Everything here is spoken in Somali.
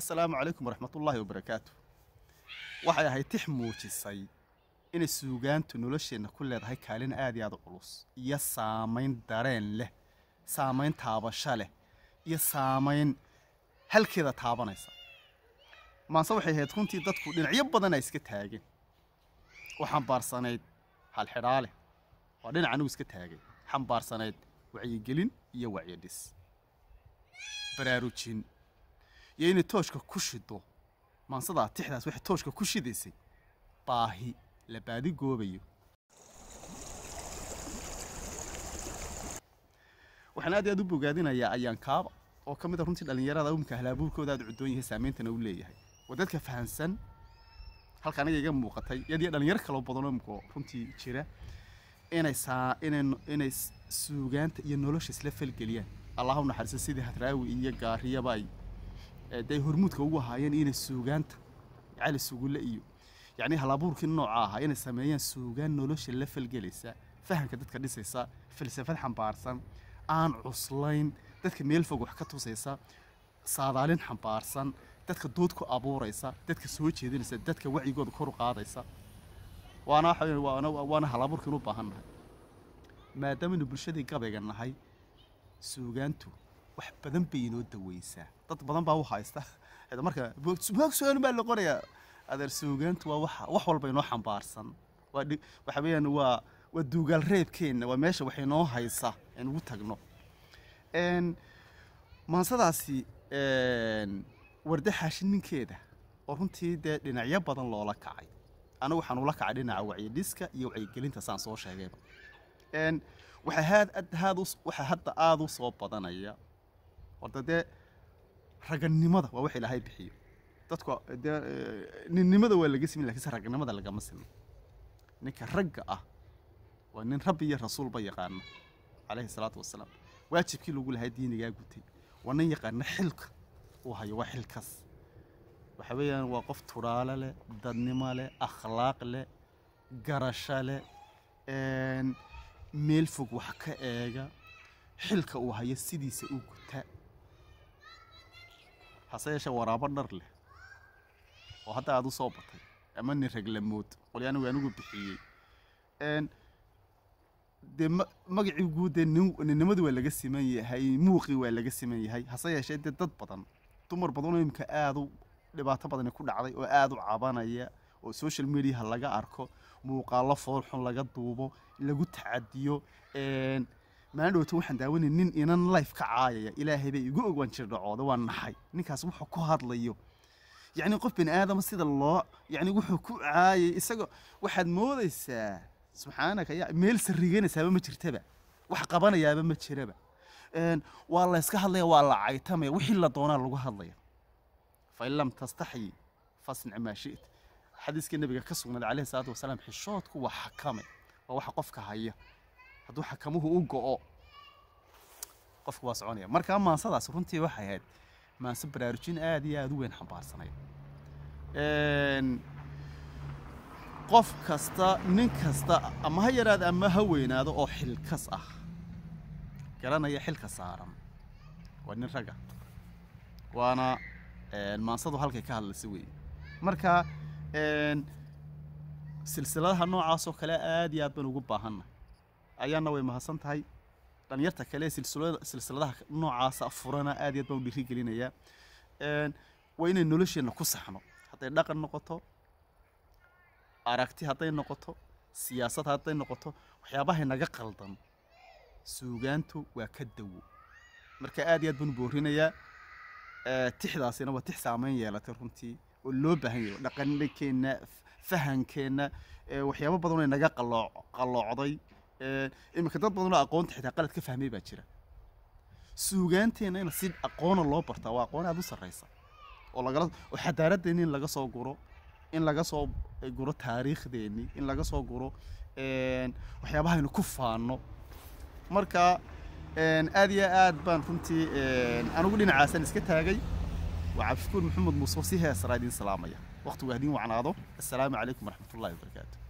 assalaamu calaykum waraxmatullaahi wabarakaatu waxay ahayd tix muujisay inay suugaantu nolosheenna ku leedahay kaalin aad iyo aad culus iyo saamayn dareen leh saamayn taabasho leh iyo saamayn halkeeda taabanaysa maanse waxay ahayd runtii dadku dhinacyo badan ay iska taageen waxambaarsanayd halxidhaa leh waa dhinac anigu iska taagay xambaarsanayd wacyigelin iyo wacyidhis baraarujin iyo inay tooshka ku shido maansadaa tixdaas waxay tooshka ku shidaysay baahi la baadi goobayo waxaan aad iyo aad u bogaadinayaa ayaankaaba oo ka mid a ah runtii dhallinyarada umka ahlaabuurkooda aad cudoon yahay saameyntana uu leeyahay waa dadka fahansan halka aniga iga muuqatay iyad iyo dhalinyaro kaloo badanoo imkoo runtii jira inay saa inay inay suugaanta iyo nolosha isla falgeliyaan allah u sidii hadraawi iyo gaariyaba ay day hormuudka ugu ahaayeen inay suugaanta cali sugulle iyo yacni halabuurkii nooca ahaa inay sameeyaan suugaan nolosha la falgelaysa fahanka dadka dhisaysa falsafad xambaarsan aan cuslayn dadka meel fog wax ka tusaysa saadaalin xambaarsan dadka dood ku abuuraysa dadka soo jeedinaysa dadka wacyigooda koru qaadaysa waana waana halabuurka inu baahannahay maadaamaaynu bulshadii gabayga nahay suugaantu wax badan bay inoo daweysaa dad badan baa u haysta marka boog sugaan baa noqonayaa adeer suugaantu waa waxa wax walba inoo xambaarsan waa waxa weeyaan waa waa duugaal reebkeenna waa meesha wax inoo haysa aan ugu tagno maansadaasi warde xaashin ninkeeda oo runtii dee dhinacyo badan loola kacay anigu waxaan ula kacay dhinaca wacyidhiska iyo wacyigelinta saan soo sheegayba waxaa hadda aada u soo badanaya horta dee raganimada waa wax ilaahay bixiyo dadku dee eh, ninnimada waa laga simin lakinse raganimada lagama simin ninka ragga ah waa nin rabbi iyo rasuulba yaqaano calayhi salaatu wasalaam waajibkii lagu lahaa diinigaa gutay waa nin yaqaano xilka uu hayo waa xilkaas waxa weeyaan waa qof turaalo leh dadnimo leh akhlaaq leh garasho leh meel fog wax ka eega xilka uu hayo sidiisa u guta hase yeeshee waraabo dhar leh oo hadda aada u soo batay ama nirag lamood qolyaanigu anigu bixiyey dee magacii guud dee ninimadu waa laga siman yahay muuqii waa laga siman yahay hase yeeshee dee dad badan dumar badanoo imka aada u dhibaato badani ku dhacday oo aada u cabanaya oo social mediaha laga arko muuqaalo foolxun laga duubo lagu tacadiyo maalin dhowta waxaan daawanay nin inan life ka caayaya ilaahay bay igu og waan jirdhacooda waan naxay ninkaas wuxuu ku hadlayo yacni qof bini aadama sida loo yacni wuxuu ku caayay isagoo waxaad moodaysaa subxaanaka ya meel sarriganaysaaba ma jirtaba wax qabanayaaba ma jiraba waa la hadlaya waa la caytamaya wixii la doonaa lagu hadlaya fain lam tastaxyi fasnic maa shi'ta xadiiskii nabiga ka sugnaaday calayhi salaatu wasalaam xishoodku waa xakamay waa waxa qofka haya hadduu xakamuhu u go'o qofku waa soconaya markaa maansadaas runtii waxay ahayd maanse baraarujin aad iyo aad u weyn xambaarsanay qof kasta nin kasta ama ha yaraada ama ha weynaado oo xilkas ah garanaya xilka saaran waa nin ragga waana maansadu halkay ka hadlaysa weeye marka silsiladaha noocaasoo kale aad iyo aad baan ugu baahannahay ayaana way mahadsan tahay dhalinyarta kale silsiladaha noocaasa ah, furana aad iyo aad baan u dhiirigelinayaa waa inay nolosheenna ku saxno hadday dhaqan noqoto aragti hadday noqoto siyaasad hadday noqoto waxyaabahay naga qaldan suugaantu waa ka dawo marka aad iyo aad baan u boorinayaa tixdaasina waa tix saameyn yeelatay runtii oo loo baahan yahay dhaqankeenna fahankeenna waxyaaba badan oo naga qalooc qaloocday iminka dad badanoo aqoonta xitaa qalad ka fahmay baa jira suugaanteena in si aqoona loo bartaa waa aqoon aad u sarreysa oo lagala oo xadaaraddeeni in laga soo guro in laga soo guro taariikhdeeni in laga soo guro waxyaabahaynu ku faanno marka aad iyo aad baan runtii anigu dhinacaasan iska taagay waa cabdishakuur maxamed muuse si heesaraa idiin salaamaya waqtigu hadin wacnaado assalaamu calaykum waraxmatullaahi wabarakaatu